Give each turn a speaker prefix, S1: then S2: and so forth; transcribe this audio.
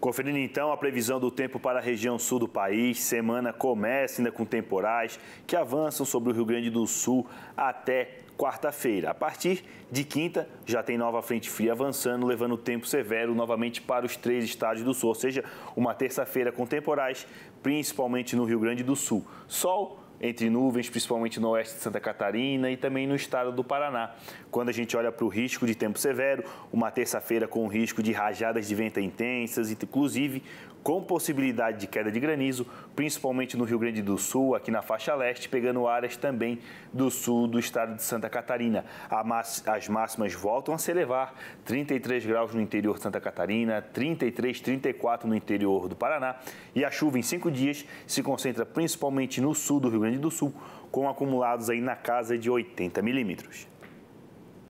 S1: Conferindo então a previsão do tempo para a região sul do país, semana começa ainda com temporais que avançam sobre o Rio Grande do Sul até quarta-feira. A partir de quinta, já tem nova frente fria avançando, levando tempo severo novamente para os três estádios do sul, ou seja, uma terça-feira com temporais, principalmente no Rio Grande do Sul. Sol entre nuvens, principalmente no oeste de Santa Catarina e também no estado do Paraná. Quando a gente olha para o risco de tempo severo, uma terça-feira com risco de rajadas de vento intensas, inclusive com possibilidade de queda de granizo, principalmente no Rio Grande do Sul, aqui na faixa leste, pegando áreas também do sul do estado de Santa Catarina. As máximas voltam a se elevar, 33 graus no interior de Santa Catarina, 33, 34 no interior do Paraná, e a chuva em cinco dias se concentra principalmente no sul do Rio Grande Grande do Sul, com acumulados aí na casa de 80 milímetros.